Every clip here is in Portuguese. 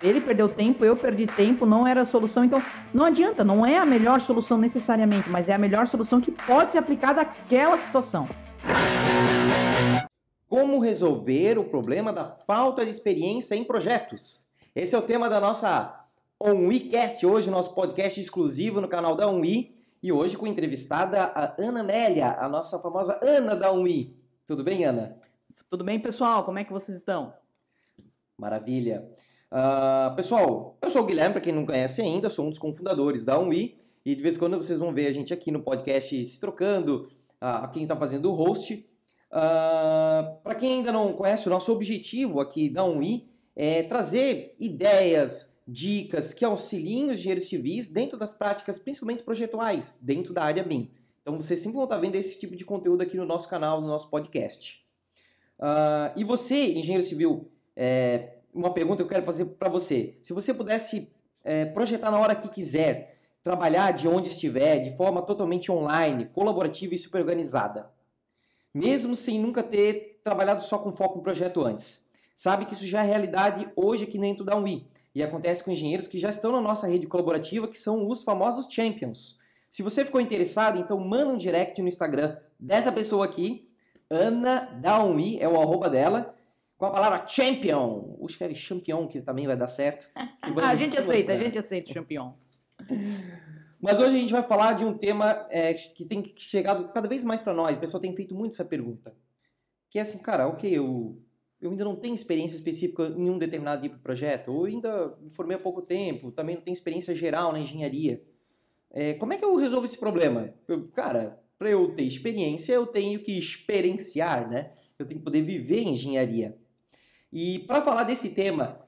Ele perdeu tempo, eu perdi tempo, não era a solução. Então, não adianta, não é a melhor solução necessariamente, mas é a melhor solução que pode ser aplicada àquela situação. Como resolver o problema da falta de experiência em projetos? Esse é o tema da nossa OnWeCast hoje, nosso podcast exclusivo no canal da OnWe. E hoje com entrevistada a Ana Amélia, a nossa famosa Ana da OnWe. Tudo bem, Ana? Tudo bem, pessoal? Como é que vocês estão? Maravilha. Uh, pessoal, eu sou o Guilherme, para quem não conhece ainda, sou um dos cofundadores da UI e de vez em quando vocês vão ver a gente aqui no podcast se trocando, uh, quem está fazendo o host. Uh, ah, para quem ainda não conhece, o nosso objetivo aqui da UI é trazer ideias, dicas que auxiliem os engenheiros civis dentro das práticas, principalmente projetuais, dentro da área BIM. Então vocês sempre vão estar tá vendo esse tipo de conteúdo aqui no nosso canal, no nosso podcast. Uh, e você, engenheiro civil, é, uma pergunta que eu quero fazer para você. Se você pudesse é, projetar na hora que quiser, trabalhar de onde estiver, de forma totalmente online, colaborativa e super organizada, mesmo sem nunca ter trabalhado só com foco em projeto antes, sabe que isso já é realidade hoje aqui dentro da UI e acontece com engenheiros que já estão na nossa rede colaborativa, que são os famosos champions. Se você ficou interessado, então manda um direct no Instagram dessa pessoa aqui, Ana Daumi, é o arroba dela, com a palavra champion. Ou escreve champion, que também vai dar certo. a gente aceita, a gente aceita champion. Mas hoje a gente vai falar de um tema é, que tem chegado cada vez mais para nós. O pessoal tem feito muito essa pergunta. Que é assim, cara, ok, eu, eu ainda não tenho experiência específica em um determinado tipo de projeto, ou ainda me formei há pouco tempo, também não tenho experiência geral na engenharia. É, como é que eu resolvo esse problema? Eu, cara, para eu ter experiência, eu tenho que experienciar, né? Eu tenho que poder viver engenharia. E para falar desse tema,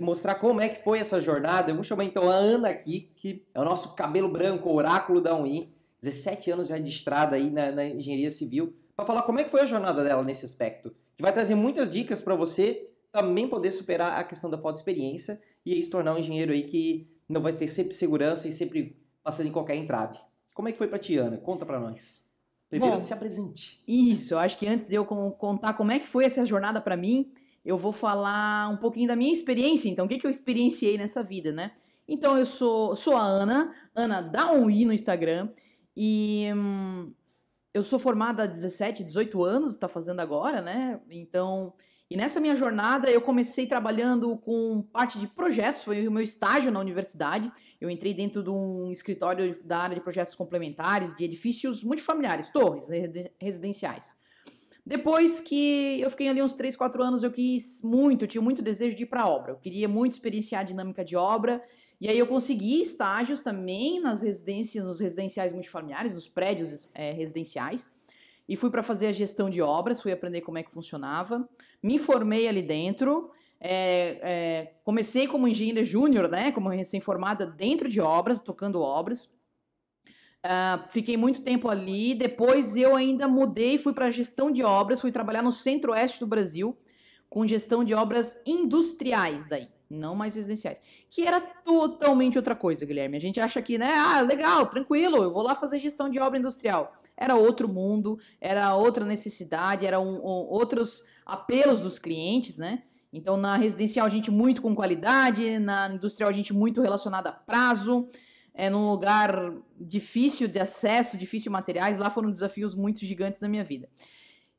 mostrar como é que foi essa jornada, eu vou chamar então a Ana aqui, que é o nosso cabelo branco, oráculo da UIN, 17 anos já de estrada aí na, na engenharia civil, para falar como é que foi a jornada dela nesse aspecto. Que vai trazer muitas dicas para você também poder superar a questão da falta de experiência e aí se tornar um engenheiro aí que não vai ter sempre segurança e sempre passando em qualquer entrave. Como é que foi para ti, Ana? Conta para nós. Primeiro, Bom, se apresente. Isso, eu acho que antes de eu contar como é que foi essa jornada para mim, eu vou falar um pouquinho da minha experiência, então, o que, que eu experienciei nessa vida, né? Então, eu sou, sou a Ana, Ana dá um i no Instagram, e hum, eu sou formada há 17, 18 anos, tá fazendo agora, né? Então, e nessa minha jornada eu comecei trabalhando com parte de projetos, foi o meu estágio na universidade. Eu entrei dentro de um escritório da área de projetos complementares de edifícios multifamiliares, torres residenciais. Depois que eu fiquei ali uns 3, 4 anos, eu quis muito, tinha muito desejo de ir para obra. Eu queria muito experienciar a dinâmica de obra. E aí eu consegui estágios também nas residências, nos residenciais multifamiliares, nos prédios é, residenciais. E fui para fazer a gestão de obras, fui aprender como é que funcionava. Me formei ali dentro. É, é, comecei como engenheira júnior, né? Como recém-formada dentro de obras, tocando obras. Uh, fiquei muito tempo ali. Depois eu ainda mudei, fui para gestão de obras, fui trabalhar no centro-oeste do Brasil com gestão de obras industriais daí, não mais residenciais, que era totalmente outra coisa, Guilherme. A gente acha que, né, ah, legal, tranquilo, eu vou lá fazer gestão de obra industrial. Era outro mundo, era outra necessidade, eram um, um, outros apelos dos clientes, né? Então, na residencial, a gente muito com qualidade, na industrial, a gente muito relacionada a prazo é, num lugar difícil de acesso, difícil de materiais. Lá foram desafios muito gigantes na minha vida.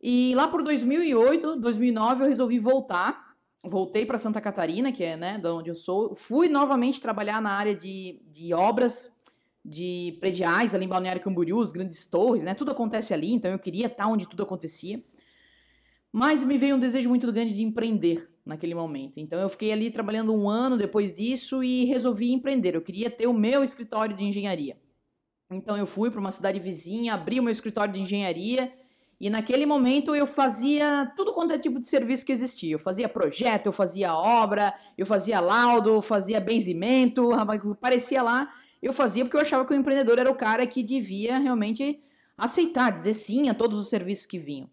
E lá por 2008, 2009, eu resolvi voltar. Voltei para Santa Catarina, que é né, de onde eu sou. Fui novamente trabalhar na área de, de obras, de prediais, ali em Balneário Camboriú, as grandes torres, né? Tudo acontece ali, então eu queria estar onde tudo acontecia. Mas me veio um desejo muito grande de empreender naquele momento. Então eu fiquei ali trabalhando um ano depois disso e resolvi empreender. Eu queria ter o meu escritório de engenharia. Então eu fui para uma cidade vizinha, abri o meu escritório de engenharia e naquele momento eu fazia tudo quanto é tipo de serviço que existia. Eu fazia projeto, eu fazia obra, eu fazia laudo, eu fazia benzimento, parecia lá. Eu fazia porque eu achava que o empreendedor era o cara que devia realmente aceitar, dizer sim a todos os serviços que vinham.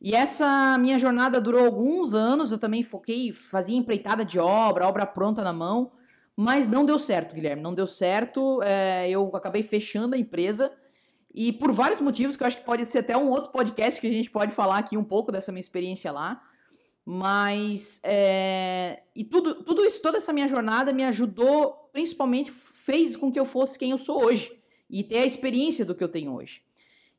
E essa minha jornada durou alguns anos, eu também foquei, fazia empreitada de obra, obra pronta na mão, mas não deu certo, Guilherme, não deu certo. É, eu acabei fechando a empresa e por vários motivos, que eu acho que pode ser até um outro podcast que a gente pode falar aqui um pouco dessa minha experiência lá. Mas, é, e tudo, tudo isso, toda essa minha jornada me ajudou, principalmente fez com que eu fosse quem eu sou hoje e ter a experiência do que eu tenho hoje.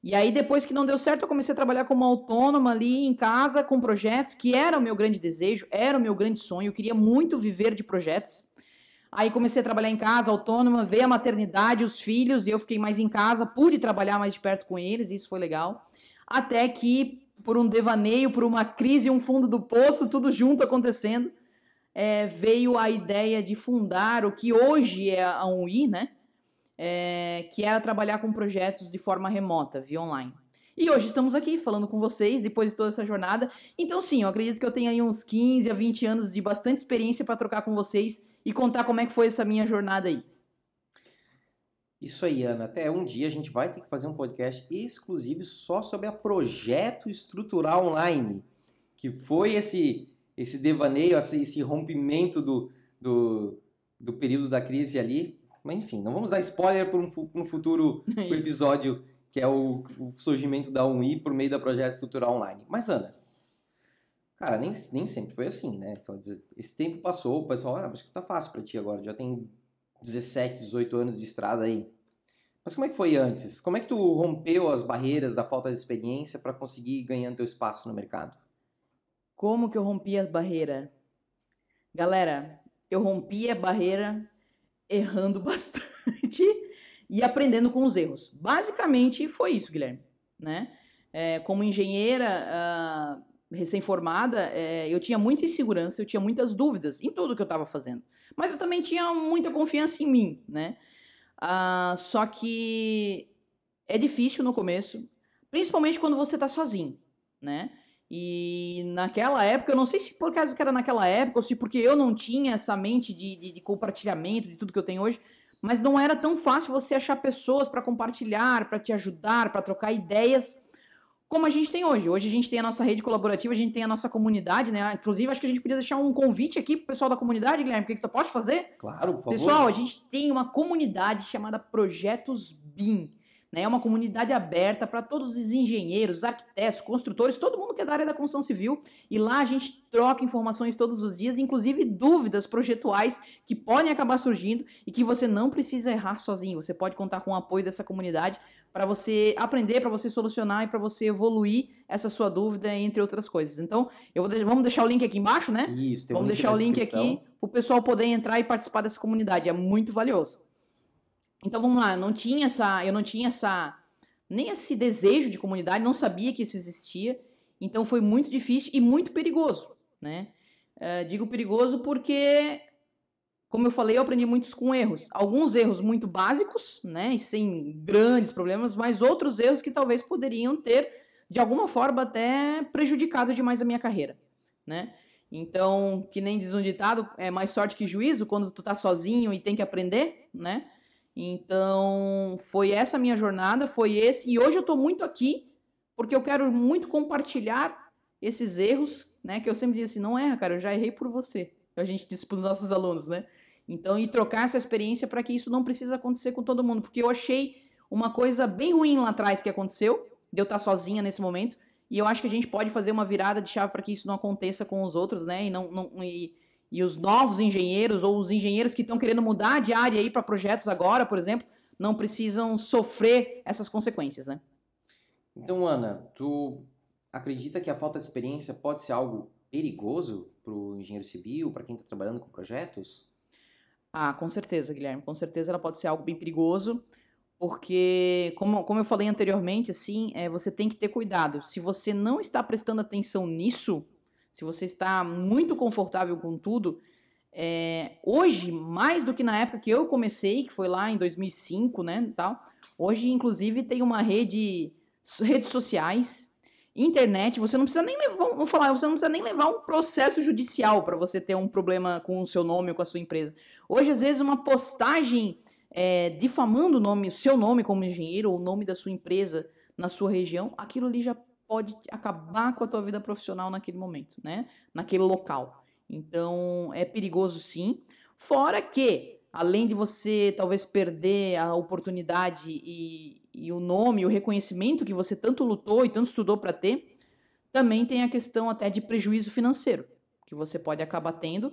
E aí, depois que não deu certo, eu comecei a trabalhar como autônoma ali em casa, com projetos, que era o meu grande desejo, era o meu grande sonho. Eu queria muito viver de projetos. Aí comecei a trabalhar em casa, autônoma, ver a maternidade, os filhos, e eu fiquei mais em casa, pude trabalhar mais de perto com eles, isso foi legal. Até que, por um devaneio, por uma crise, um fundo do poço, tudo junto acontecendo, é, veio a ideia de fundar o que hoje é a UI, né? é, que era trabalhar com projetos de forma remota, via online. E hoje estamos aqui falando com vocês depois de toda essa jornada. Então, sim, eu acredito que eu tenho aí uns 15 a 20 anos de bastante experiência para trocar com vocês e contar como é que foi essa minha jornada aí. Isso aí, Ana. Até um dia a gente vai ter que fazer um podcast exclusivo só sobre a projeto estrutural online, que foi esse esse devaneio, esse rompimento do, do, do período da crise ali mas enfim, não vamos dar spoiler para um, um, futuro episódio que é o, o, surgimento da UI por meio da projeto estrutural online. Mas, Ana, cara, nem, nem sempre foi assim, né? Então, esse tempo passou, o pessoal, ah, acho que tá fácil para ti agora, já tem 17, 18 anos de estrada aí. Mas como é que foi antes? Como é que tu rompeu as barreiras da falta de experiência para conseguir ganhar teu espaço no mercado? Como que eu rompi as barreiras? Galera, eu rompi a barreira errando bastante e aprendendo com os erros. Basicamente foi isso, Guilherme. Né? É, como engenheira uh, recém-formada, é, eu tinha muita insegurança, eu tinha muitas dúvidas em tudo que eu estava fazendo. Mas eu também tinha muita confiança em mim, né? Uh, só que é difícil no começo, principalmente quando você está sozinho, né? E naquela época, eu não sei se por causa que era naquela época, ou se porque eu não tinha essa mente de, de, de compartilhamento de tudo que eu tenho hoje, mas não era tão fácil você achar pessoas para compartilhar, para te ajudar, para trocar ideias, como a gente tem hoje. Hoje a gente tem a nossa rede colaborativa, a gente tem a nossa comunidade, né? Inclusive, acho que a gente podia deixar um convite aqui pro pessoal da comunidade, Guilherme, o que, que tu pode fazer? Claro, por favor. Pessoal, a gente tem uma comunidade chamada Projetos BIM né? É uma comunidade aberta para todos os engenheiros, arquitetos, construtores, todo mundo que é da área da construção civil. E lá a gente troca informações todos os dias, inclusive dúvidas projetuais que podem acabar surgindo e que você não precisa errar sozinho. Você pode contar com o apoio dessa comunidade para você aprender, para você solucionar e para você evoluir essa sua dúvida, entre outras coisas. Então, eu vou, vamos deixar o link aqui embaixo, né? Isso, tem Vamos um link deixar o link aqui para o pessoal poder entrar e participar dessa comunidade. É muito valioso. Então vamos lá, não tinha essa, eu não tinha essa nem esse desejo de comunidade, não sabia que isso existia. Então foi muito difícil e muito perigoso, né? Uh, digo perigoso porque, como eu falei, eu aprendi muitos com erros. Alguns erros muito básicos, né? E sem grandes problemas, mas outros erros que talvez poderiam ter, de alguma forma, até prejudicado demais a minha carreira, né? Então, que nem diz um ditado, é mais sorte que juízo quando tu tá sozinho e tem que aprender, né? Então, foi essa minha jornada, foi esse. E hoje eu estou muito aqui, porque eu quero muito compartilhar esses erros, né? Que eu sempre disse, assim, não erra, cara, eu já errei por você. A gente disse para os nossos alunos, né? Então, e trocar essa experiência para que isso não precise acontecer com todo mundo. Porque eu achei uma coisa bem ruim lá atrás que aconteceu, de eu estar tá sozinha nesse momento. E eu acho que a gente pode fazer uma virada de chave para que isso não aconteça com os outros, né? E não, não e, e os novos engenheiros ou os engenheiros que estão querendo mudar de área aí para projetos agora, por exemplo, não precisam sofrer essas consequências, né? Então, Ana, tu acredita que a falta de experiência pode ser algo perigoso para o engenheiro civil, para quem está trabalhando com projetos? Ah, com certeza, Guilherme. Com certeza ela pode ser algo bem perigoso, porque, como, como eu falei anteriormente, assim, é, você tem que ter cuidado. Se você não está prestando atenção nisso, se você está muito confortável com tudo, é, hoje, mais do que na época que eu comecei, que foi lá em 2005, né, tal, hoje, inclusive, tem uma rede, redes sociais, internet, você não precisa nem levar, vamos falar, você não precisa nem levar um processo judicial para você ter um problema com o seu nome ou com a sua empresa. Hoje, às vezes, uma postagem é, difamando o nome, seu nome como engenheiro ou o nome da sua empresa na sua região, aquilo ali já pode acabar com a tua vida profissional naquele momento, né? Naquele local. Então, é perigoso sim. Fora que, além de você talvez perder a oportunidade e, e o nome, o reconhecimento que você tanto lutou e tanto estudou para ter, também tem a questão até de prejuízo financeiro que você pode acabar tendo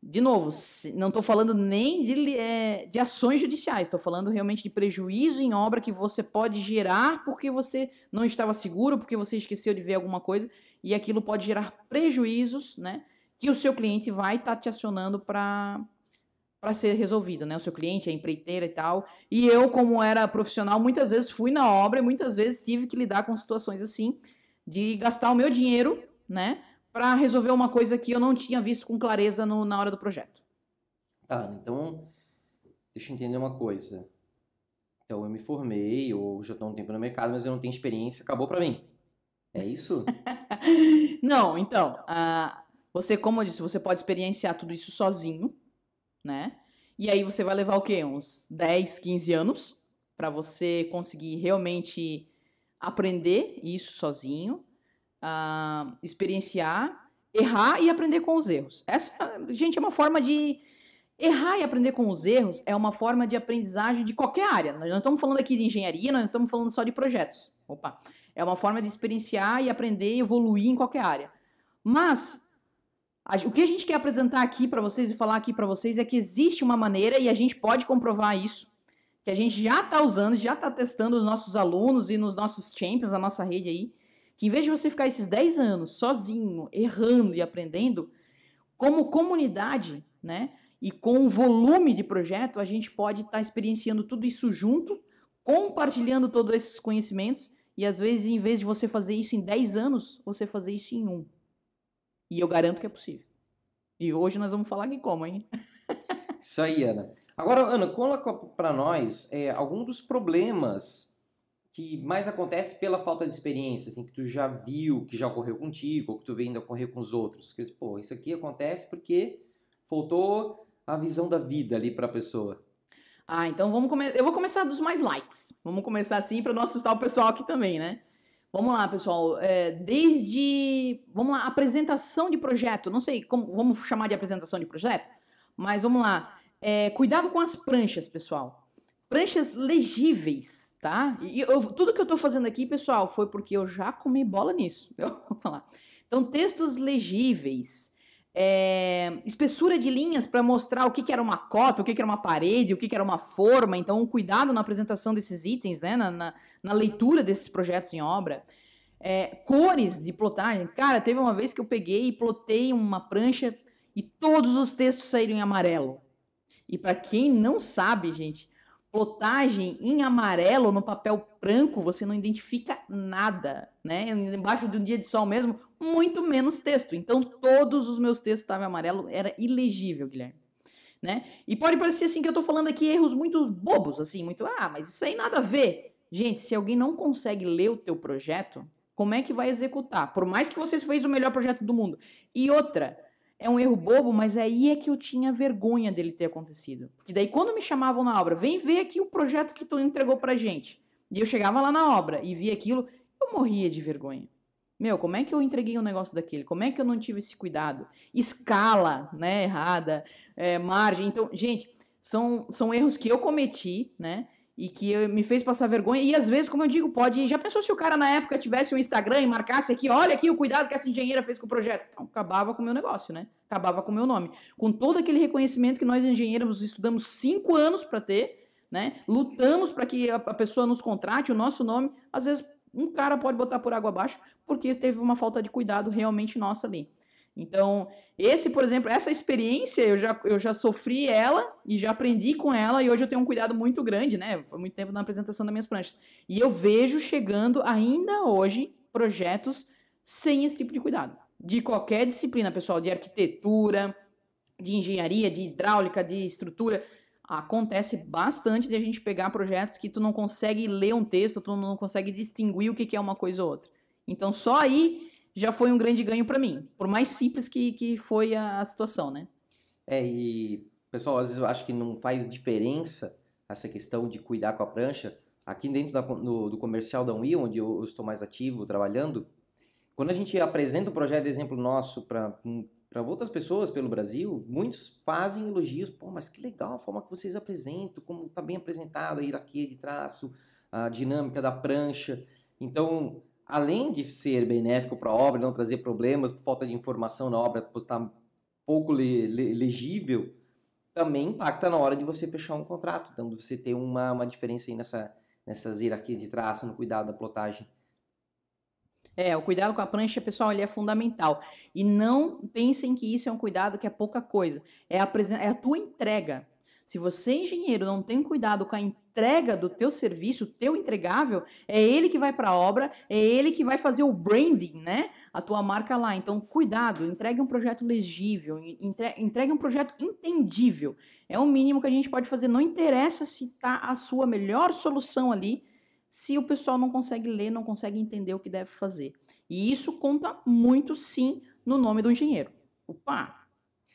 de novo, não estou falando nem de, é, de ações judiciais, estou falando realmente de prejuízo em obra que você pode gerar porque você não estava seguro, porque você esqueceu de ver alguma coisa, e aquilo pode gerar prejuízos, né? Que o seu cliente vai estar tá te acionando para para ser resolvido, né? O seu cliente, a empreiteira e tal. E eu, como era profissional, muitas vezes fui na obra e muitas vezes tive que lidar com situações assim de gastar o meu dinheiro, né? para resolver uma coisa que eu não tinha visto com clareza no, na hora do projeto. Tá, então deixa eu entender uma coisa. Então eu me formei, ou já estou um tempo no mercado, mas eu não tenho experiência, acabou para mim. É isso? não, então, uh, você, como eu disse, você pode experienciar tudo isso sozinho, né? E aí você vai levar o quê? Uns 10, 15 anos para você conseguir realmente aprender isso sozinho uh, experienciar, errar e aprender com os erros. Essa, gente, é uma forma de. Errar e aprender com os erros é uma forma de aprendizagem de qualquer área. Nós não estamos falando aqui de engenharia, nós estamos falando só de projetos. Opa! É uma forma de experienciar e aprender e evoluir em qualquer área. Mas o que a gente quer apresentar aqui para vocês e falar aqui para vocês é que existe uma maneira e a gente pode comprovar isso, que a gente já está usando, já está testando nos nossos alunos e nos nossos champions, na nossa rede aí, que em vez de você ficar esses 10 anos sozinho, errando e aprendendo, como comunidade, né? E com o volume de projeto, a gente pode estar tá experienciando tudo isso junto, compartilhando todos esses conhecimentos, e às vezes, em vez de você fazer isso em 10 anos, você fazer isso em um. E eu garanto que é possível. E hoje nós vamos falar de como, hein? Isso aí, Ana. Agora, Ana, coloca para nós é, algum dos problemas que mais acontece pela falta de experiência, assim, que tu já viu, que já ocorreu contigo, ou que tu vê ainda ocorrer com os outros. Que, pô, isso aqui acontece porque faltou a visão da vida ali para a pessoa. Ah, então vamos começar. Eu vou começar dos mais lights. Vamos começar assim para não assustar o pessoal aqui também, né? Vamos lá, pessoal. É, desde. Vamos lá, apresentação de projeto. Não sei como vamos chamar de apresentação de projeto, mas vamos lá. É, cuidado com as pranchas, pessoal pranchas legíveis, tá? E eu, tudo que eu tô fazendo aqui, pessoal, foi porque eu já comi bola nisso. Eu vou falar. Então, textos legíveis. É, espessura de linhas para mostrar o que, que, era uma cota, o que, que era uma parede, o que, que, era uma forma. Então, cuidado na apresentação desses itens, né? na, na, na leitura desses projetos em obra. É, cores de plotagem. Cara, teve uma vez que eu peguei e plotei uma prancha e todos os textos saíram em amarelo. E para quem não sabe, gente, plotagem em amarelo, no papel branco, você não identifica nada, né? Embaixo de um dia de sol mesmo, muito menos texto. Então, todos os meus textos estavam em amarelo, era ilegível, Guilherme. Né? E pode parecer assim que eu estou falando aqui erros muito bobos, assim, muito, ah, mas isso aí nada a ver. Gente, se alguém não consegue ler o teu projeto, como é que vai executar? Por mais que você fez o melhor projeto do mundo. E outra, é um erro bobo, mas aí é que eu tinha vergonha dele ter acontecido. Porque daí quando me chamavam na obra, vem ver aqui o projeto que tu entregou pra gente. E eu chegava lá na obra e via aquilo, eu morria de vergonha. Meu, como é que eu entreguei um negócio daquele? Como é que eu não tive esse cuidado? Escala, né, errada, é, margem. Então, gente, são, são erros que eu cometi, né, e que me fez passar vergonha. E às vezes, como eu digo, pode. Já pensou se o cara na época tivesse um Instagram e marcasse aqui, olha aqui o cuidado que essa engenheira fez com o projeto? Então, acabava com o meu negócio, né? Acabava com o meu nome. Com todo aquele reconhecimento que nós engenheiros estudamos cinco anos para ter, né? Lutamos para que a pessoa nos contrate, o nosso nome, às vezes um cara pode botar por água abaixo porque teve uma falta de cuidado realmente nossa ali. Então, esse, por exemplo, essa experiência eu já, eu já sofri ela e já aprendi com ela e hoje eu tenho um cuidado muito grande, né? Foi muito tempo na apresentação das minhas pranchas. E eu vejo chegando ainda hoje projetos sem esse tipo de cuidado. De qualquer disciplina, pessoal, de arquitetura, de engenharia, de hidráulica, de estrutura, acontece bastante de a gente pegar projetos que tu não consegue ler um texto, tu não consegue distinguir o que é uma coisa ou outra. Então, só aí já foi um grande ganho para mim, por mais simples que, que foi a, a situação, né? É, e pessoal, às vezes eu acho que não faz diferença essa questão de cuidar com a prancha. Aqui dentro da, no, do comercial da Unil, onde eu, eu, estou mais ativo, trabalhando, quando a gente apresenta o um projeto de exemplo nosso para outras pessoas pelo Brasil, muitos fazem elogios. Pô, mas que legal a forma que vocês apresentam, como está bem apresentada a hierarquia de traço, a dinâmica da prancha. Então, além de ser benéfico para a obra, não trazer problemas, falta de informação na obra, estar pouco le, le, legível, também impacta na hora de você fechar um contrato. Então, você tem uma, uma diferença aí nessa, nessas hierarquias de traço, no cuidado da plotagem. É, o cuidado com a prancha, pessoal, ele é fundamental. E não pensem que isso é um cuidado que é pouca coisa. É a, é a tua entrega. Se você, engenheiro, não tem cuidado com a entrega do teu serviço, teu entregável, é ele que vai para a obra, é ele que vai fazer o branding, né? A tua marca lá. Então, cuidado, entregue um projeto legível, entre, entregue um projeto entendível. É o mínimo que a gente pode fazer. Não interessa se está a sua melhor solução ali, se o pessoal não consegue ler, não consegue entender o que deve fazer. E isso conta muito, sim, no nome do engenheiro. Opa!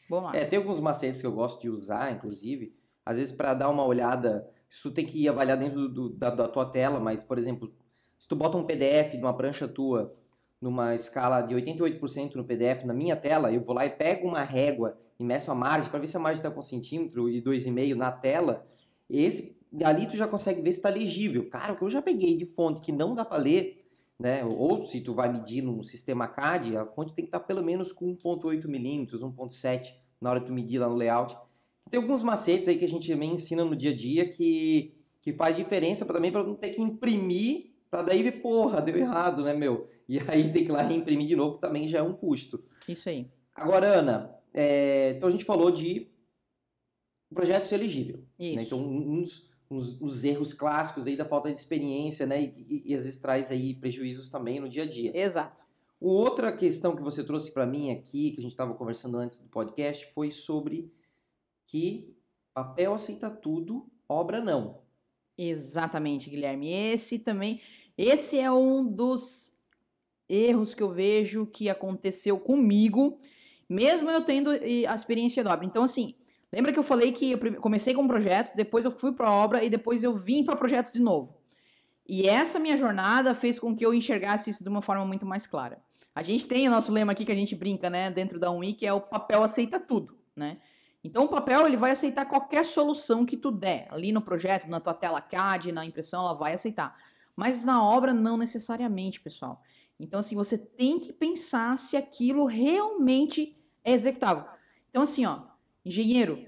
Bom lá. É, tem alguns macetes que eu gosto de usar, inclusive, às vezes para dar uma olhada, isso tem que avaliar dentro do, do, da, da, tua tela, mas, por exemplo, se tu bota um PDF de uma prancha tua, numa escala de 88% no PDF, na minha tela, eu vou lá e pego uma régua e meço a margem para ver se a margem está com centímetro e 2,5 na tela, esse ali tu já consegue ver se está legível. Cara, o que eu já peguei de fonte que não dá para ler, né? Ou se tu vai medir num sistema CAD, a fonte tem que estar tá pelo menos com 1.8 milímetros, 1.7 na hora de tu medir lá no layout tem alguns macetes aí que a gente também ensina no dia a dia que, que faz diferença pra, também para não ter que imprimir para daí ver, porra, deu errado, né, meu? E aí tem que ir lá reimprimir de novo, que também já é um custo. Isso aí. Agora, Ana, é, então a gente falou de projeto ser elegível. Né? Isso. Né? Então, uns, uns, uns, erros clássicos aí da falta de experiência, né? E, e, e, às vezes traz aí prejuízos também no dia a dia. Exato. Outra questão que você trouxe para mim aqui, que a gente estava conversando antes do podcast, foi sobre que papel aceita tudo, obra não. Exatamente, Guilherme. Esse também, esse é um dos erros que eu vejo que aconteceu comigo, mesmo eu tendo eh, a experiência da obra. Então, assim, lembra que eu falei que eu comecei com projetos, depois eu fui para obra e depois eu vim para projetos de novo. E essa minha jornada fez com que eu enxergasse isso de uma forma muito mais clara. A gente tem o nosso lema aqui que a gente brinca, né, dentro da Unwi, que é o papel aceita tudo, né? Então o papel ele vai aceitar qualquer solução que tu der ali no projeto, na tua tela CAD, na impressão, ela vai aceitar. Mas na obra não necessariamente, pessoal. Então assim, você tem que pensar se aquilo realmente é executável. Então assim, ó, engenheiro,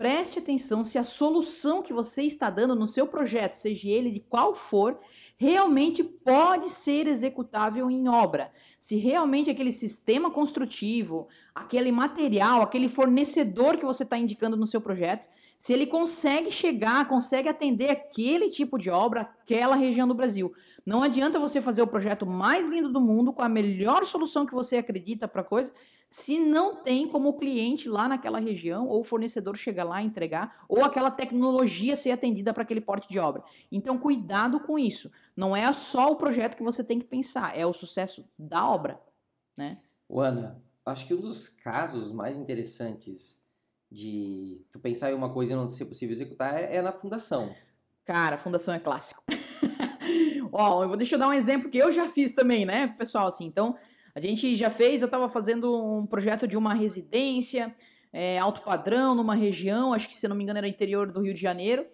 Preste atenção se a solução que você está dando no seu projeto, seja ele de qual for, realmente pode ser executável em obra. Se realmente aquele sistema construtivo, aquele material, aquele fornecedor que você está indicando no seu projeto, se ele consegue chegar, consegue atender aquele tipo de obra, aquela região do Brasil. Não adianta você fazer o projeto mais lindo do mundo com a melhor solução que você acredita para coisa, se não tem como o cliente lá naquela região ou o fornecedor chegar lá lá entregar, ou aquela tecnologia ser atendida para aquele porte de obra. Então, cuidado com isso. Não é só o projeto que você tem que pensar, é o sucesso da obra. Né? Ana, acho que um dos casos mais interessantes de tu pensar em uma coisa e não ser possível executar é, é na fundação. Cara, fundação é clássico. Ó, eu vou deixa eu dar um exemplo que eu já fiz também, né, pessoal? Assim, então, a gente já fez, eu estava fazendo um projeto de uma residência, é, alto padrão numa região, acho que se não me engano era interior do Rio de Janeiro.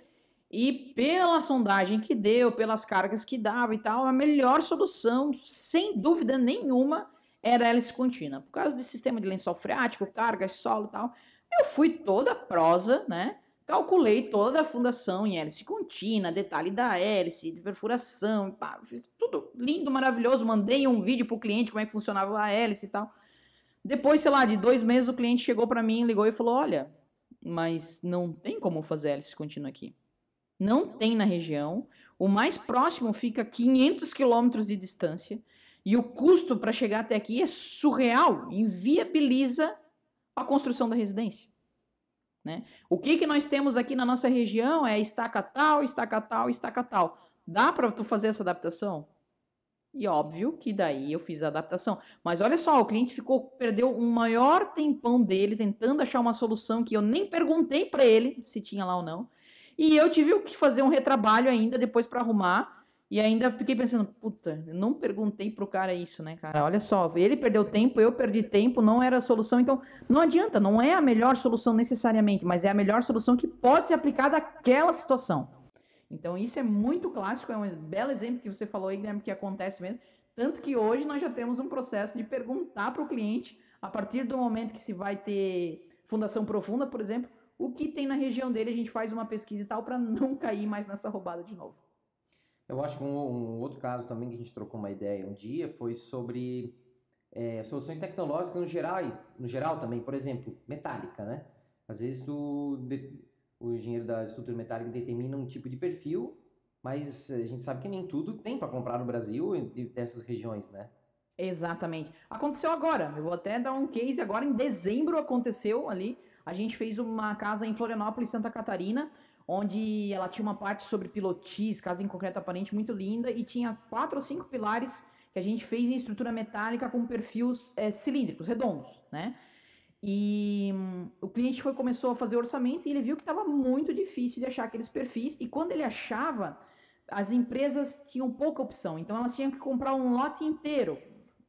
E pela sondagem que deu, pelas cargas que dava e tal, a melhor solução, sem dúvida nenhuma, era hélice contínua. Por causa do sistema de lençol freático, cargas, solo e tal, eu fui toda prosa, né? Calculei toda a fundação em hélice contínua, detalhe da hélice, de perfuração, pá, tudo lindo, maravilhoso. Mandei um vídeo pro cliente como é que funcionava a hélice e tal. Depois, sei lá, de dois meses, o cliente chegou para mim, ligou e falou: Olha, mas não tem como fazer hélice contínua aqui. Não tem na região. O mais próximo fica 500 quilômetros de distância. E o custo para chegar até aqui é surreal. Inviabiliza a construção da residência. Né? O que, que nós temos aqui na nossa região é estaca tal, estaca tal, estaca tal. Dá para tu fazer essa adaptação? E óbvio que daí eu fiz a adaptação. Mas olha só, o cliente ficou perdeu um maior tempão dele tentando achar uma solução que eu nem perguntei para ele se tinha lá ou não. E eu tive que fazer um retrabalho ainda depois para arrumar. E ainda fiquei pensando, puta, eu não perguntei pro cara isso, né, cara? Olha só, ele perdeu tempo, eu perdi tempo, não era a solução. Então, não adianta, não é a melhor solução necessariamente, mas é a melhor solução que pode ser aplicada àquela situação. Então isso é muito clássico, é um belo exemplo que você falou aí, Guilherme, que acontece mesmo. Tanto que hoje nós já temos um processo de perguntar para o cliente, a partir do momento que se vai ter fundação profunda, por exemplo, o que tem na região dele, a gente faz uma pesquisa e tal para não cair mais nessa roubada de novo. Eu acho que um, um, outro caso também que a gente trocou uma ideia um dia foi sobre é, soluções tecnológicas no geral, no geral também, por exemplo, metálica, né? Às vezes tu o engenheiro da estrutura metálica determina um tipo de perfil, mas a gente sabe que nem tudo tem para comprar no Brasil dessas regiões, né? Exatamente. Aconteceu agora. Eu vou até dar um case agora. Em dezembro aconteceu ali. A gente fez uma casa em Florianópolis, Santa Catarina, onde ela tinha uma parte sobre pilotis, casa em concreto aparente muito linda, e tinha quatro ou cinco pilares que a gente fez em estrutura metálica com perfis é, cilíndricos, redondos, né? E hum, o cliente foi, começou a fazer orçamento e ele viu que estava muito difícil de achar aqueles perfis. E quando ele achava, as empresas tinham pouca opção. Então elas tinham que comprar um lote inteiro,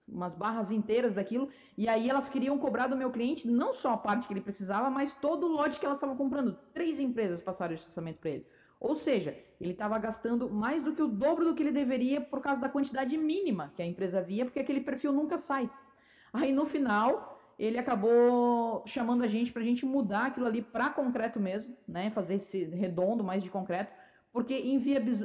umas barras inteiras daquilo. E aí elas queriam cobrar do meu cliente não só a parte que ele precisava, mas todo o lote que elas estavam comprando. Três empresas passaram esse orçamento para ele. Ou seja, ele estava gastando mais do que o dobro do que ele deveria por causa da quantidade mínima que a empresa via, porque aquele perfil nunca sai. Aí no final ele acabou chamando a gente para a gente mudar aquilo ali para concreto mesmo, né? Fazer esse redondo mais de concreto, porque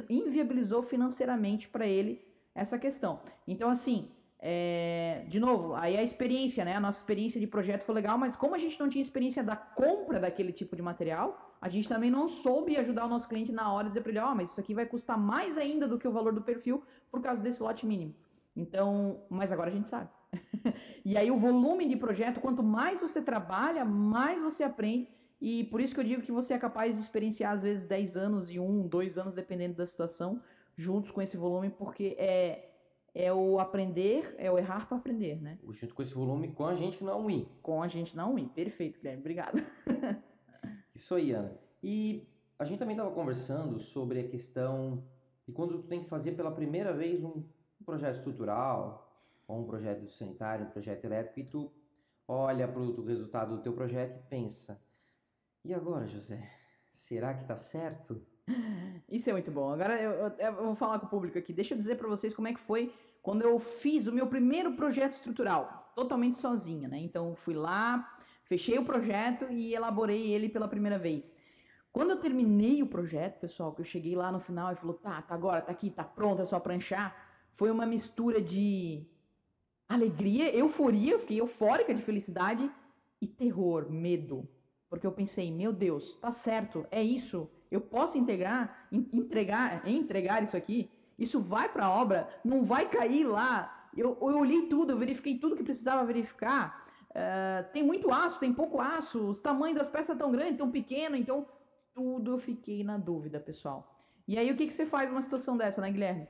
inviabilizou financeiramente para ele essa questão. Então, assim, é, de novo, aí a experiência, né? A nossa experiência de projeto foi legal, mas como a gente não tinha experiência da compra daquele tipo de material, a gente também não soube ajudar o nosso cliente na hora de dizer para ele, ó, oh, mas isso aqui vai custar mais ainda do que o valor do perfil por causa desse lote mínimo. Então, mas agora a gente sabe. e aí o volume de projeto, quanto mais você trabalha, mais você aprende. E por isso que eu digo que você é capaz de experienciar, às vezes, 10 anos e um, dois anos, dependendo da situação, juntos com esse volume, porque é, é o aprender, é o errar para aprender, né? Junto com esse volume, com a gente não é Win. Com a gente não é Win. Perfeito, Guilherme. Obrigado. isso aí, Ana. E a gente também estava conversando sobre a questão de quando tu tem que fazer pela primeira vez um projeto estrutural, ou um projeto sanitário, um projeto elétrico, e tu olha para o resultado do teu projeto e pensa: e agora, José? Será que está certo? Isso é muito bom. Agora eu, eu, eu, vou falar com o público aqui. Deixa eu dizer para vocês como é que foi quando eu fiz o meu primeiro projeto estrutural, totalmente sozinha, né? Então fui lá, fechei o projeto e elaborei ele pela primeira vez. Quando eu terminei o projeto, pessoal, que eu cheguei lá no final e falou: "Tá, tá agora, tá aqui, tá pronto, é só pranchar". Foi uma mistura de alegria, euforia, eu fiquei eufórica de felicidade e terror, medo. Porque eu pensei, meu Deus, tá certo, é isso. Eu posso integrar, entregar, entregar isso aqui. Isso vai para a obra, não vai cair lá. Eu, eu olhei tudo, eu verifiquei tudo que precisava verificar. Uh, tem muito aço, tem pouco aço, os tamanhos das peças tão grande, tão pequeno, então tudo eu fiquei na dúvida, pessoal. E aí o que, que você faz numa situação dessa, né, Guilherme?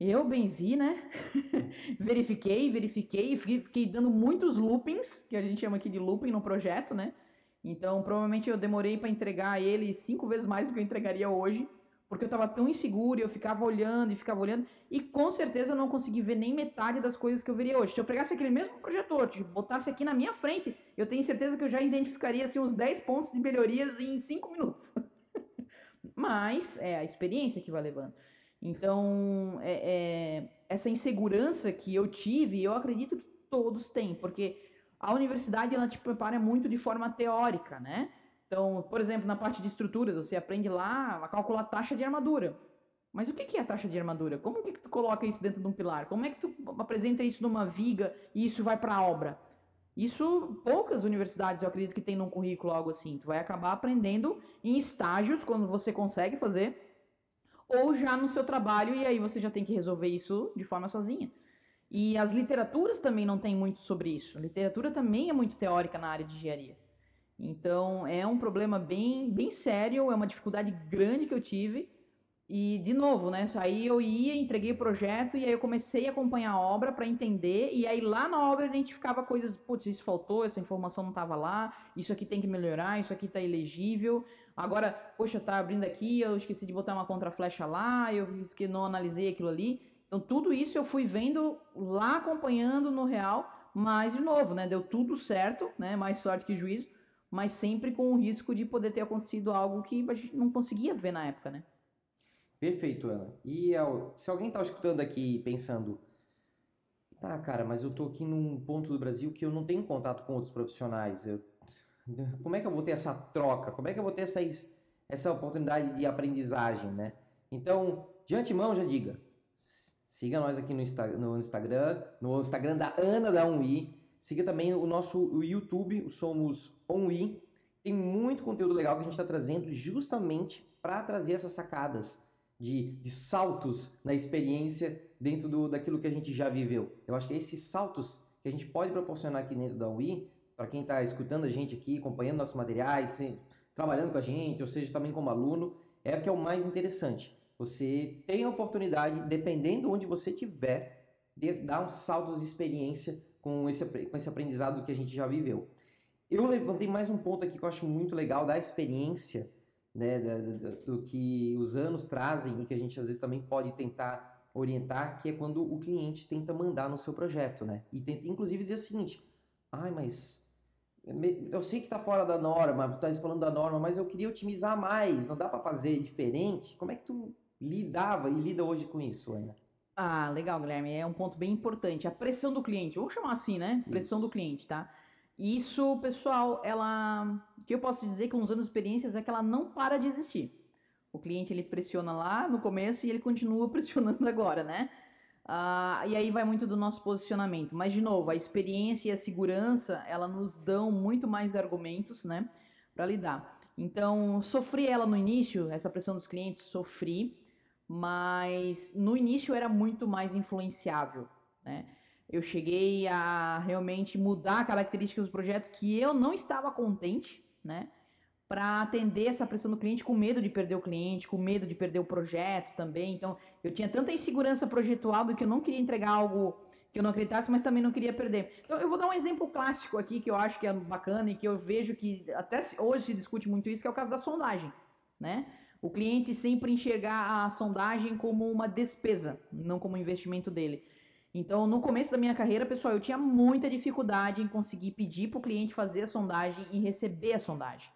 Eu benzi, né? verifiquei, verifiquei, fiquei, fiquei dando muitos loopings, que a gente chama aqui de looping no projeto, né? Então, provavelmente eu demorei para entregar ele cinco vezes mais do que eu entregaria hoje, porque eu estava tão inseguro, eu ficava olhando e ficava olhando, e com certeza eu não consegui ver nem metade das coisas que eu veria hoje. Se eu pegasse aquele mesmo projeto hoje, tipo, botasse aqui na minha frente, eu tenho certeza que eu já identificaria assim, uns 10 pontos de melhorias em cinco minutos. Mas é a experiência que vai levando. Então, é, é, essa insegurança que eu tive, eu acredito que todos têm, porque a universidade ela te prepara muito de forma teórica, né? Então, por exemplo, na parte de estruturas, você aprende lá a calcular taxa de armadura. Mas o que é a taxa de armadura? Como que tu coloca isso dentro de um pilar? Como é que tu apresenta isso numa viga e isso vai para a obra? Isso poucas universidades eu acredito que tem num currículo algo assim. Tu vai acabar aprendendo em estágios quando você consegue fazer ou já no seu trabalho, e aí você já tem que resolver isso de forma sozinha. E as literaturas também não têm muito sobre isso. A literatura também é muito teórica na área de engenharia. Então, é um problema bem, bem sério, é uma dificuldade grande que eu tive e, de novo, né? Aí eu ia, entreguei o projeto e aí eu comecei a acompanhar a obra para entender. E aí lá na obra eu identificava coisas, putz, isso faltou, essa informação não estava lá, isso aqui tem que melhorar, isso aqui está ilegível, Agora, poxa, tá abrindo aqui, eu esqueci de botar uma contra-flecha lá, eu esqueci, não analisei aquilo ali. Então, tudo isso eu fui vendo lá acompanhando no real, mas de novo, né? Deu tudo certo, né? Mais sorte que juízo, mas sempre com o risco de poder ter acontecido algo que a gente não conseguia ver na época, né? Perfeito, Ana. E se alguém está escutando aqui pensando, tá, cara, mas eu estou aqui num ponto do Brasil que eu não tenho contato com outros profissionais. Eu, como é que eu vou ter essa troca? Como é que eu vou ter essa, essa oportunidade de aprendizagem, né? Então, de antemão, já diga, siga nós aqui no, Insta, no Instagram, no Instagram da Ana da ONI. Siga também o nosso o YouTube, o Somos ONI. Tem muito conteúdo legal que a gente está trazendo justamente para trazer essas sacadas de, de saltos na experiência dentro do, daquilo que a gente já viveu. Eu acho que é esses saltos que a gente pode proporcionar aqui dentro da UI, para quem está escutando a gente aqui, acompanhando nossos materiais, se, trabalhando com a gente, ou seja, também como aluno, é o que é o mais interessante. Você tem a oportunidade, dependendo onde você estiver, de dar uns saltos de experiência com esse, com esse aprendizado que a gente já viveu. Eu levantei mais um ponto aqui que eu acho muito legal da experiência, né, do, do que os anos trazem e que a gente às vezes também pode tentar orientar, que é quando o cliente tenta mandar no seu projeto, né? E tenta, inclusive, dizer o seguinte: ai, mas eu sei que está fora da norma, está falando da norma, mas eu queria otimizar mais, não dá para fazer diferente? Como é que tu lidava e lida hoje com isso, Ana? Ah, legal, Guilherme. É um ponto bem importante. A pressão do cliente, vamos chamar assim, né? Pressão isso. do cliente, tá? Isso, pessoal, ela, o que eu posso dizer com os anos de experiências é que ela não para de existir. O cliente ele pressiona lá no começo e ele continua pressionando agora, né? Ah, e aí vai muito do nosso posicionamento. Mas de novo, a experiência e a segurança ela nos dão muito mais argumentos, né, para lidar. Então, sofri ela no início, essa pressão dos clientes, sofri, mas no início era muito mais influenciável, né? Eu cheguei a realmente mudar características do projeto que eu não estava contente, né? Para atender essa pressão do cliente com medo de perder o cliente, com medo de perder o projeto também. Então, eu tinha tanta insegurança projetual do que eu não queria entregar algo que eu não acreditasse, mas também não queria perder. Então, eu vou dar um exemplo clássico aqui que eu acho que é bacana e que eu vejo que até hoje se discute muito isso, que é o caso da sondagem, né? O cliente sempre enxergar a sondagem como uma despesa, não como um investimento dele. Então, no começo da minha carreira, pessoal, eu tinha muita dificuldade em conseguir pedir para o cliente fazer a sondagem e receber a sondagem.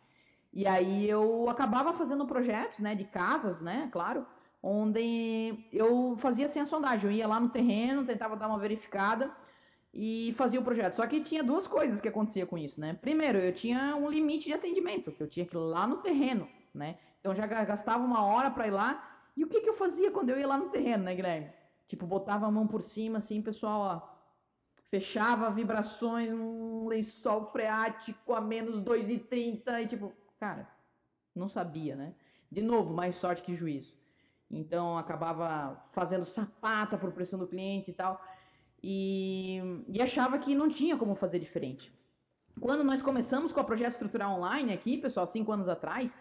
E aí eu acabava fazendo projetos, né, de casas, né, claro, onde eu fazia sem a sondagem. Eu ia lá no terreno, tentava dar uma verificada e fazia o projeto. Só que tinha duas coisas que acontecia com isso, né? Primeiro, eu tinha um limite de atendimento, que eu tinha que ir lá no terreno, né? Então já gastava uma hora para ir lá. E o que, que eu fazia quando eu ia lá no terreno, né, Guilherme? Tipo, botava a mão por cima, assim, pessoal, ó. Fechava vibrações, um lençol freático a menos 2,30 e tipo, cara, não sabia, né? De novo, mais sorte que juízo. Então, acabava fazendo sapata por pressão do cliente e tal. E, e achava que não tinha como fazer diferente. Quando nós começamos com o projeto estrutural online aqui, pessoal, cinco anos atrás,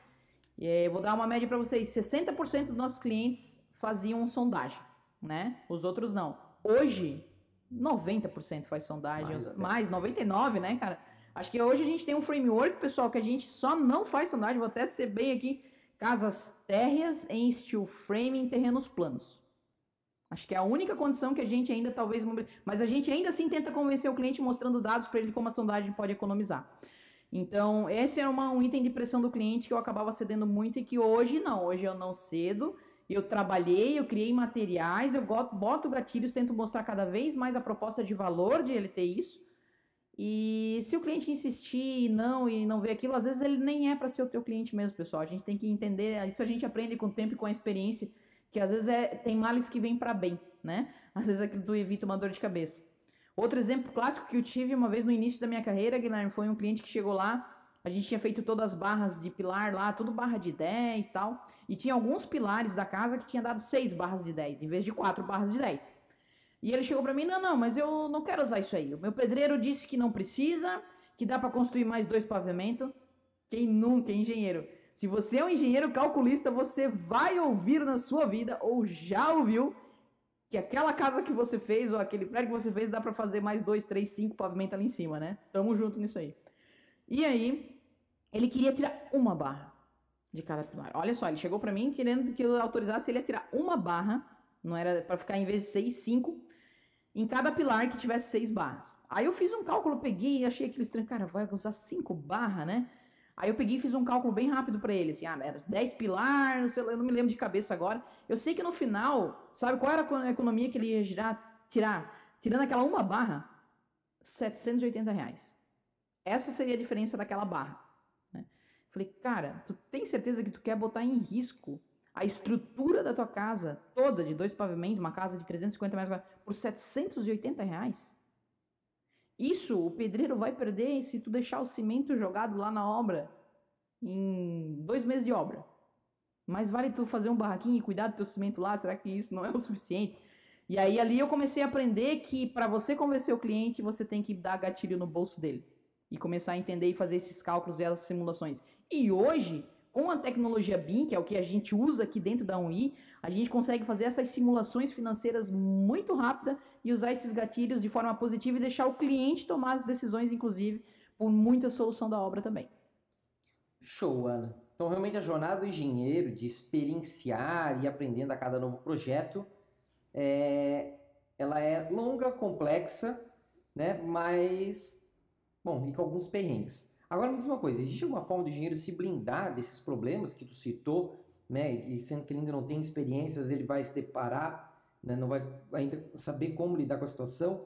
eh, eu vou dar uma média para vocês: 60% dos nossos clientes faziam sondagem né? Os outros não. Hoje, 90% faz sondagem, mais, mais 99, né, cara? Acho que hoje a gente tem um framework, pessoal, que a gente só não faz sondagem, vou até ser bem aqui, casas térreas em steel frame em terrenos planos. Acho que é a única condição que a gente ainda talvez, mas a gente ainda assim tenta convencer o cliente mostrando dados para ele como a sondagem pode economizar. Então, esse é uma, um item de pressão do cliente que eu acabava cedendo muito e que hoje não, hoje eu não cedo eu trabalhei, eu criei materiais, eu boto gatilhos, tento mostrar cada vez mais a proposta de valor de ele ter isso. E se o cliente insistir e não e não ver aquilo, às vezes ele nem é para ser o teu cliente mesmo, pessoal. A gente tem que entender, isso a gente aprende com o tempo e com a experiência, que às vezes é, tem males que vêm para bem, né? Às vezes aquilo tu evita uma dor de cabeça. Outro exemplo clássico que eu tive uma vez no início da minha carreira, Guilherme, foi um cliente que chegou lá a gente tinha feito todas as barras de pilar lá, tudo barra de 10 e tal. E tinha alguns pilares da casa que tinha dado 6 barras de 10, em vez de 4 barras de 10. E ele chegou para mim: não, não, mas eu não quero usar isso aí. O meu pedreiro disse que não precisa, que dá para construir mais dois pavimentos. Quem nunca é engenheiro? Se você é um engenheiro calculista, você vai ouvir na sua vida, ou já ouviu, que aquela casa que você fez, ou aquele prédio que você fez, dá para fazer mais dois, três, cinco pavimentos ali em cima, né? Tamo junto nisso aí. E aí, ele queria tirar uma barra de cada pilar. Olha só, ele chegou para mim querendo que eu autorizasse ele a tirar uma barra, não era para ficar em vez de seis, cinco, em cada pilar que tivesse seis barras. Aí eu fiz um cálculo, peguei e achei aquilo estranho. Cara, vai usar cinco barras, né? Aí eu peguei e fiz um cálculo bem rápido para ele, assim, ah, era dez pilar, não sei eu não me lembro de cabeça agora. Eu sei que no final, sabe qual era a economia que ele ia girar, tirar? Tirando aquela uma barra, 780 reais. Essa seria a diferença daquela barra. Falei, cara, tu tem certeza que tu quer botar em risco a estrutura da tua casa toda, de dois pavimentos, uma casa de 350 metros quadrados, por 780 reais? Isso o pedreiro vai perder se tu deixar o cimento jogado lá na obra em dois meses de obra. Mas vale tu fazer um barraquinho e cuidar do teu cimento lá, será que isso não é o suficiente? E aí ali eu comecei a aprender que para você convencer o cliente, você tem que dar gatilho no bolso dele e começar a entender e fazer esses cálculos e essas simulações. E hoje, com a tecnologia BIM, que é o que a gente usa aqui dentro da UI, a gente consegue fazer essas simulações financeiras muito rápida e usar esses gatilhos de forma positiva e deixar o cliente tomar as decisões, inclusive, por muita solução da obra também. Show, Ana. Então, realmente, a jornada do engenheiro, de experienciar e aprendendo a cada novo projeto, é... ela é longa, complexa, né? mas Bom, e com alguns perrengues. Agora me diz uma coisa, existe alguma forma do engenheiro se blindar desses problemas que tu citou, né? E sendo que ele ainda não tem experiências, ele vai se deparar, né? não vai ainda saber como lidar com a situação.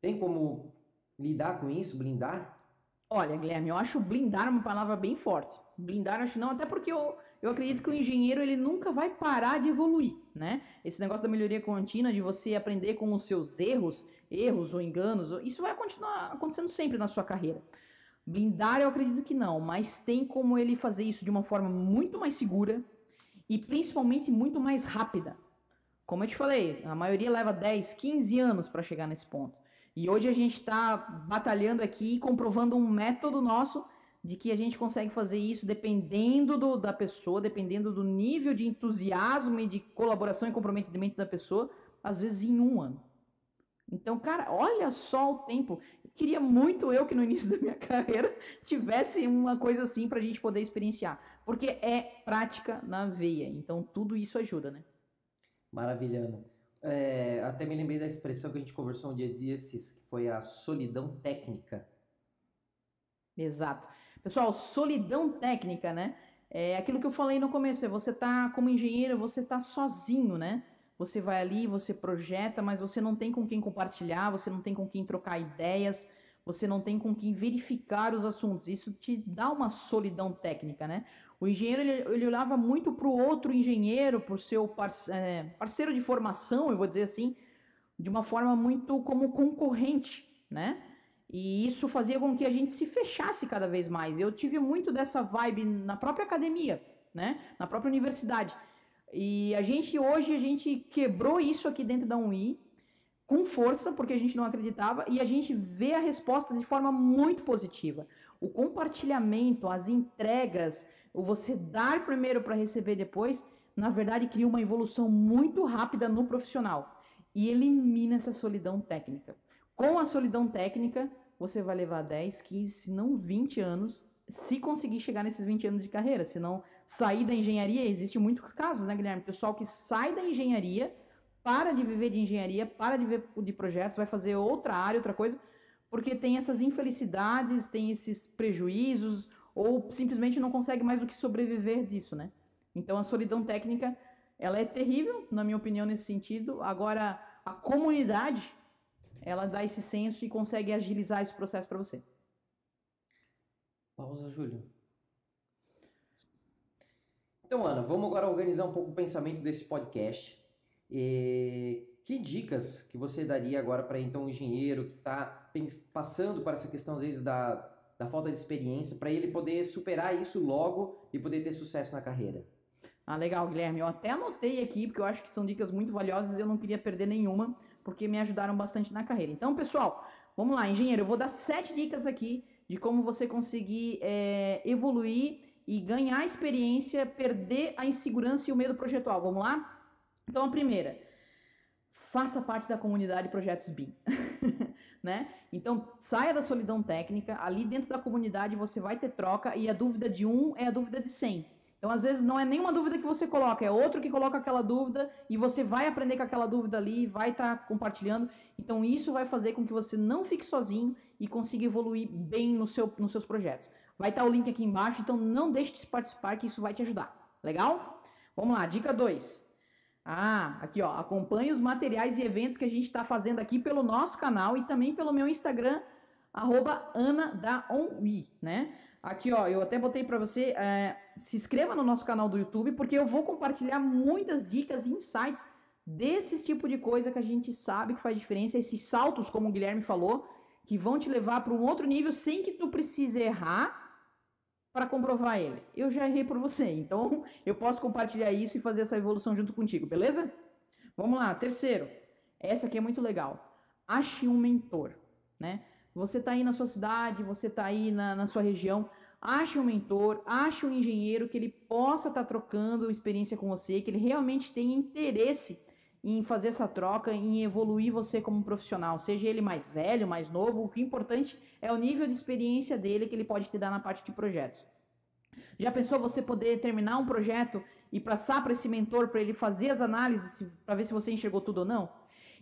Tem como lidar com isso, blindar? Olha, Guilherme, eu acho blindar uma palavra bem forte. Blindar, acho não, até porque eu, eu acredito que o engenheiro ele nunca vai parar de evoluir, né? Esse negócio da melhoria contínua, de você aprender com os seus erros, erros ou enganos, isso vai continuar acontecendo sempre na sua carreira. Blindar, eu acredito que não, mas tem como ele fazer isso de uma forma muito mais segura e principalmente muito mais rápida. Como eu te falei, a maioria leva 10, 15 anos para chegar nesse ponto. E hoje a gente está batalhando aqui e comprovando um método nosso de que a gente consegue fazer isso dependendo do, da pessoa, dependendo do nível de entusiasmo e de colaboração e comprometimento da pessoa, às vezes em um ano. Então, cara, olha só o tempo. queria muito eu que no início da minha carreira tivesse uma coisa assim para a gente poder experienciar. Porque é prática na veia. Então, tudo isso ajuda, né? Maravilhando. É, até me lembrei da expressão que a gente conversou um dia desses, que foi a solidão técnica. Exato. Pessoal, solidão técnica, né? É aquilo que eu falei no começo, é você tá como engenheiro, você tá sozinho, né? Você vai ali, você projeta, mas você não tem com quem compartilhar, você não tem com quem trocar ideias, você não tem com quem verificar os assuntos. Isso te dá uma solidão técnica, né? O engenheiro ele, ele olhava muito para o outro engenheiro, para o seu par, é, parceiro de formação, eu vou dizer assim, de uma forma muito como concorrente, né? E isso fazia com que a gente se fechasse cada vez mais. Eu tive muito dessa vibe na própria academia, né? Na própria universidade. E a gente hoje a gente quebrou isso aqui dentro da UI com força, porque a gente não acreditava, e a gente vê a resposta de forma muito positiva o compartilhamento, as entregas, o você dar primeiro para receber depois, na verdade cria uma evolução muito rápida no profissional e elimina essa solidão técnica. Com a solidão técnica, você vai levar 10, 15, se não 20 anos, se conseguir chegar nesses 20 anos de carreira, se não sair da engenharia, existe muitos casos, né, Guilherme? Pessoal que sai da engenharia, para de viver de engenharia, para de viver de projetos, vai fazer outra área, outra coisa, porque tem essas infelicidades, tem esses prejuízos, ou simplesmente não consegue mais do que sobreviver disso, né? Então a solidão técnica, ela é terrível, na minha opinião, nesse sentido. Agora, a comunidade, ela dá esse senso e consegue agilizar esse processo para você. Pausa, Júlio. Então, Ana, vamos agora organizar um pouco o pensamento desse podcast. E que dicas que você daria agora para então um engenheiro que está passando por essa questão, às vezes, da, da falta de experiência, para ele poder superar isso logo e poder ter sucesso na carreira? Ah, legal, Guilherme. Eu até anotei aqui, porque eu acho que são dicas muito valiosas e eu não queria perder nenhuma, porque me ajudaram bastante na carreira. Então, pessoal, vamos lá, engenheiro. Eu vou dar sete dicas aqui de como você conseguir é, evoluir e ganhar experiência, perder a insegurança e o medo projetual. Vamos lá? Então, a primeira faça parte da comunidade Projetos BIM. né? Então, saia da solidão técnica, ali dentro da comunidade você vai ter troca e a dúvida de um é a dúvida de 100. Então, às vezes, não é nenhuma dúvida que você coloca, é outro que coloca aquela dúvida e você vai aprender com aquela dúvida ali, vai estar tá compartilhando. Então, isso vai fazer com que você não fique sozinho e consiga evoluir bem no seu, nos seus projetos. Vai estar tá o link aqui embaixo, então não deixe de participar, que isso vai te ajudar. Legal? Vamos lá, dica 2. Ah, aqui ó, acompanhe os materiais e eventos que a gente está fazendo aqui pelo nosso canal e também pelo meu Instagram, arroba né? Aqui ó, eu até botei para você, é, se inscreva no nosso canal do YouTube, porque eu vou compartilhar muitas dicas e insights desse tipo de coisa que a gente sabe que faz diferença, esses saltos, como o Guilherme falou, que vão te levar para um outro nível sem que tu precise errar para comprovar ele. Eu já errei por você, então eu posso compartilhar isso e fazer essa evolução junto contigo, beleza? Vamos lá, terceiro. Essa aqui é muito legal. Ache um mentor, né? Você está aí na sua cidade, você está aí na, na, sua região, ache um mentor, ache um engenheiro que ele possa estar tá trocando experiência com você, que ele realmente tenha interesse em fazer essa troca, em evoluir você como profissional, seja ele mais velho, mais novo, o que é importante é o nível de experiência dele que ele pode te dar na parte de projetos. Já pensou você poder terminar um projeto e passar para esse mentor para ele fazer as análises para ver se você enxergou tudo ou não?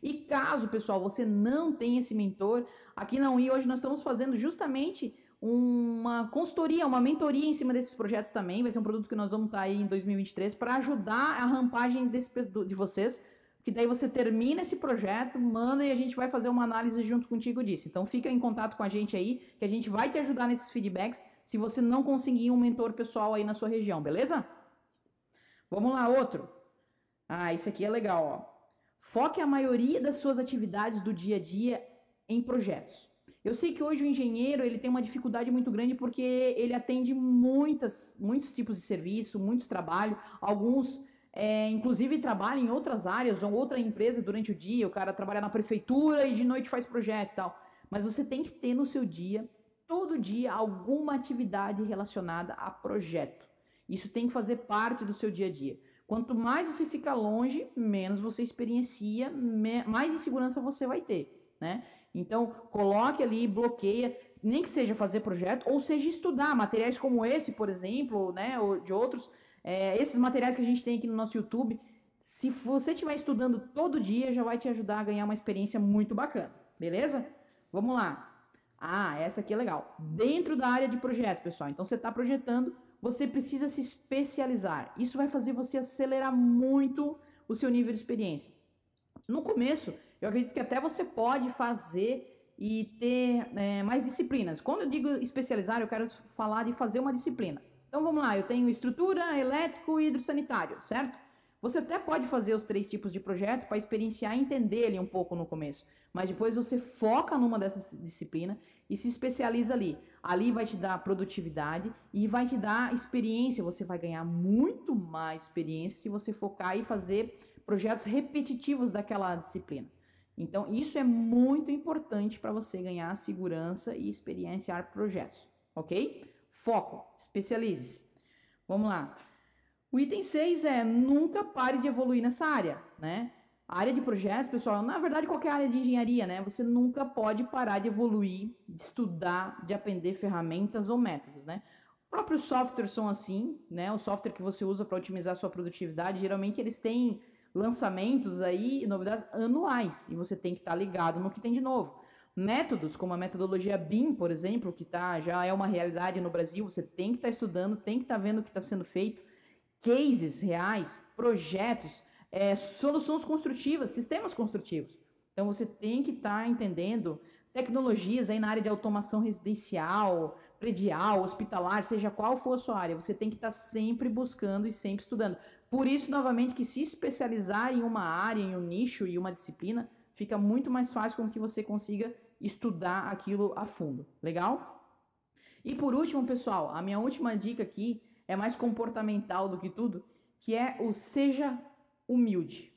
E caso, pessoal, você não tenha esse mentor, aqui na UI hoje nós estamos fazendo justamente uma consultoria, uma mentoria em cima desses projetos também. Vai ser um produto que nós vamos estar tá aí em 2023 para ajudar a rampagem desse, de vocês que daí você termina esse projeto, manda e a gente vai fazer uma análise junto contigo disso. Então fica em contato com a gente aí, que a gente vai te ajudar nesses feedbacks se você não conseguir um mentor pessoal aí na sua região, beleza? Vamos lá, outro. Ah, isso aqui é legal, ó. Foque a maioria das suas atividades do dia a dia em projetos. Eu sei que hoje o engenheiro ele tem uma dificuldade muito grande porque ele atende muitas, muitos tipos de serviço, muitos trabalhos. Alguns é, inclusive trabalha em outras áreas ou outra empresa durante o dia, o cara trabalha na prefeitura e de noite faz projeto e tal. Mas você tem que ter no seu dia, todo dia, alguma atividade relacionada a projeto. Isso tem que fazer parte do seu dia a dia. Quanto mais você fica longe, menos você experiencia, mais insegurança você vai ter. Né? Então, coloque ali, bloqueia, nem que seja fazer projeto, ou seja, estudar materiais como esse, por exemplo, né, ou de outros, é, esses materiais que a gente tem aqui no nosso YouTube, se você estiver estudando todo dia, já vai te ajudar a ganhar uma experiência muito bacana, beleza? Vamos lá. Ah, essa aqui é legal. Dentro da área de projetos, pessoal. Então você está projetando, você precisa se especializar. Isso vai fazer você acelerar muito o seu nível de experiência. No começo, eu acredito que até você pode fazer e ter é, mais disciplinas. Quando eu digo especializar, eu quero falar de fazer uma disciplina. Então vamos lá, eu tenho estrutura, elétrico e hidrossanitário, certo? Você até pode fazer os três tipos de projeto para experienciar e entender ele um pouco no começo, mas depois você foca numa dessas disciplinas e se especializa ali. Ali vai te dar produtividade e vai te dar experiência. Você vai ganhar muito mais experiência se você focar e fazer projetos repetitivos daquela disciplina. Então, isso é muito importante para você ganhar segurança e experienciar projetos, ok? Foco, especialize-se. Vamos lá. O item 6 é nunca pare de evoluir nessa área, né? A área de projetos, pessoal, na verdade qualquer área de engenharia, né? Você nunca pode parar de evoluir, de estudar, de aprender ferramentas ou métodos, né? Próprios softwares são assim, né? O software que você usa para otimizar sua produtividade, geralmente eles têm lançamentos aí, novidades anuais, e você tem que estar tá ligado no que tem de novo. Métodos, como a metodologia BIM, por exemplo, que tá, já é uma realidade no Brasil, você tem que estar tá estudando, tem que estar tá vendo o que está sendo feito. Cases reais, projetos, é, soluções construtivas, sistemas construtivos. Então você tem que estar tá entendendo tecnologias aí na área de automação residencial, predial, hospitalar, seja qual for a sua área, você tem que estar tá sempre buscando e sempre estudando. Por isso, novamente, que se especializar em uma área, em um nicho e uma disciplina, fica muito mais fácil com que você consiga estudar aquilo a fundo, legal? E por último, pessoal, a minha última dica aqui é mais comportamental do que tudo, que é o seja humilde,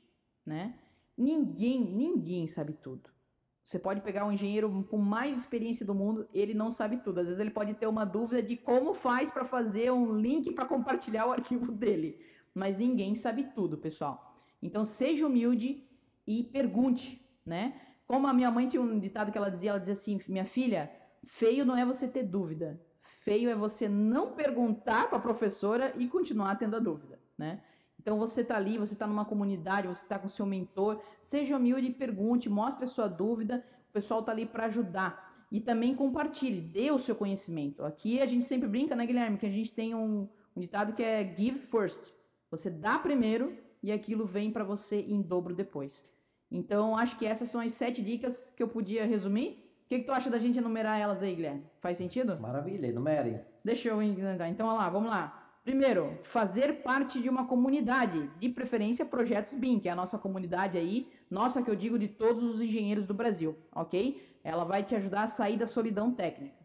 né? Ninguém, ninguém sabe tudo. Você pode pegar um engenheiro com mais experiência do mundo, ele não sabe tudo. Às vezes ele pode ter uma dúvida de como faz para fazer um link para compartilhar o arquivo dele, mas ninguém sabe tudo, pessoal. Então seja humilde e pergunte, né? Como a minha mãe tinha um ditado que ela dizia, ela dizia assim, minha filha, feio não é você ter dúvida, feio é você não perguntar para a professora e continuar tendo a dúvida, né? Então você está ali, você está numa comunidade, você está com seu mentor, seja humilde e pergunte, mostre a sua dúvida, o pessoal está ali para ajudar. E também compartilhe, dê o seu conhecimento. Aqui a gente sempre brinca, né, Guilherme, que a gente tem um, um ditado que é give first. Você dá primeiro e aquilo vem para você em dobro depois. Então, acho que essas são as sete dicas que eu podia resumir. O que, que, tu acha da gente enumerar elas aí, Guilherme? Faz sentido? Maravilha, enumere. Deixa eu enumerar. Então, olha lá, vamos lá. Primeiro, fazer parte de uma comunidade, de preferência Projetos BIM, que é a nossa comunidade aí, nossa que eu digo de todos os engenheiros do Brasil, ok? Ela vai te ajudar a sair da solidão técnica.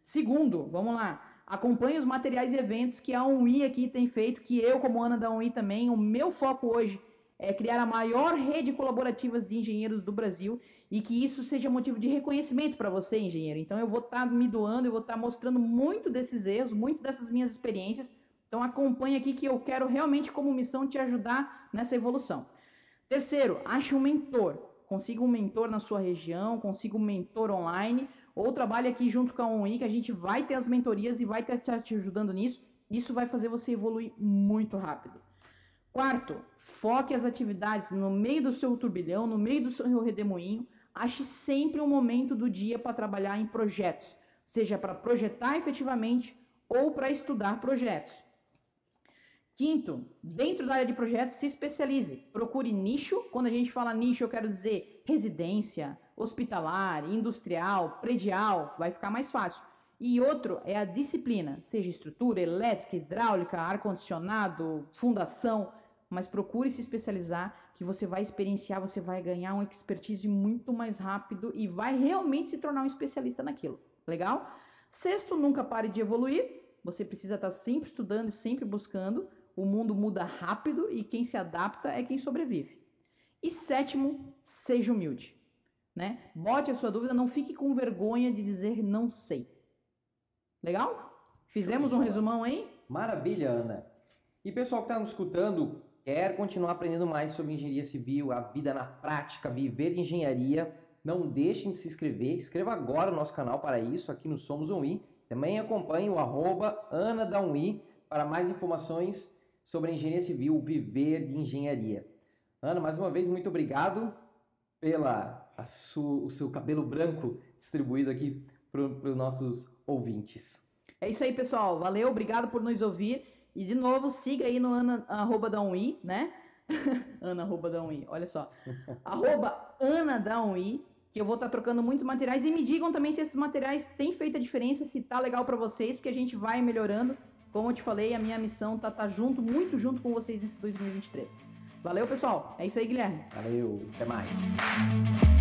Segundo, vamos lá, acompanhe os materiais e eventos que a UI aqui tem feito, que eu, como Ana da UI também, o meu foco hoje é é, criar a maior rede colaborativa de engenheiros do Brasil e que isso seja motivo de reconhecimento para você, engenheiro. Então, eu vou estar tá me doando, eu vou estar tá mostrando muito desses erros, muito dessas minhas experiências. Então, acompanhe aqui que eu quero realmente, como missão, te ajudar nessa evolução. Terceiro, ache um mentor. Consiga um mentor na sua região, consiga um mentor online, ou trabalhe aqui junto com a ONI, que a gente vai ter as mentorias e vai estar te ajudando nisso. Isso vai fazer você evoluir muito rápido. Quarto, foque as atividades no meio do seu turbilhão, no meio do seu redemoinho. Ache sempre um momento do dia para trabalhar em projetos, seja para projetar efetivamente ou para estudar projetos. Quinto, dentro da área de projetos, se especialize. Procure nicho. Quando a gente fala nicho, eu quero dizer residência, hospitalar, industrial, predial, vai ficar mais fácil. E outro é a disciplina, seja estrutura, elétrica, hidráulica, ar-condicionado, fundação mas procure se especializar, que você vai experienciar, você vai ganhar um expertise muito mais rápido e vai realmente se tornar um especialista naquilo. Legal? Sexto, nunca pare de evoluir. Você precisa estar sempre estudando e sempre buscando. O mundo muda rápido e quem se adapta é quem sobrevive. E sétimo, seja humilde. Né? Bote a sua dúvida, não fique com vergonha de dizer não sei. Legal? Fizemos um resumão hein? Maravilha, Ana. E pessoal que está nos escutando, Quer continuar aprendendo mais sobre engenharia civil, a vida na prática, viver de engenharia? Não deixem de se inscrever. Inscreva agora o nosso canal para isso aqui no Somos um I. Também acompanhe o arroba para mais informações sobre engenharia civil, viver de engenharia. Ana, mais uma vez, muito obrigado pela su, o seu cabelo branco distribuído aqui para os nossos ouvintes. É isso aí, pessoal. Valeu, obrigado por nos ouvir. E de novo, siga aí no Ana, arroba da Uni, né? Ana arroba da Uni, olha só. arroba Ana da Uni, que eu vou estar tá trocando muito materiais. E me digam também se esses materiais têm feito a diferença, se tá legal para vocês, porque a gente vai melhorando. Como eu te falei, a minha missão tá estar tá junto, muito junto com vocês nesse 2023. Valeu, pessoal. É isso aí, Guilherme. Valeu, até mais.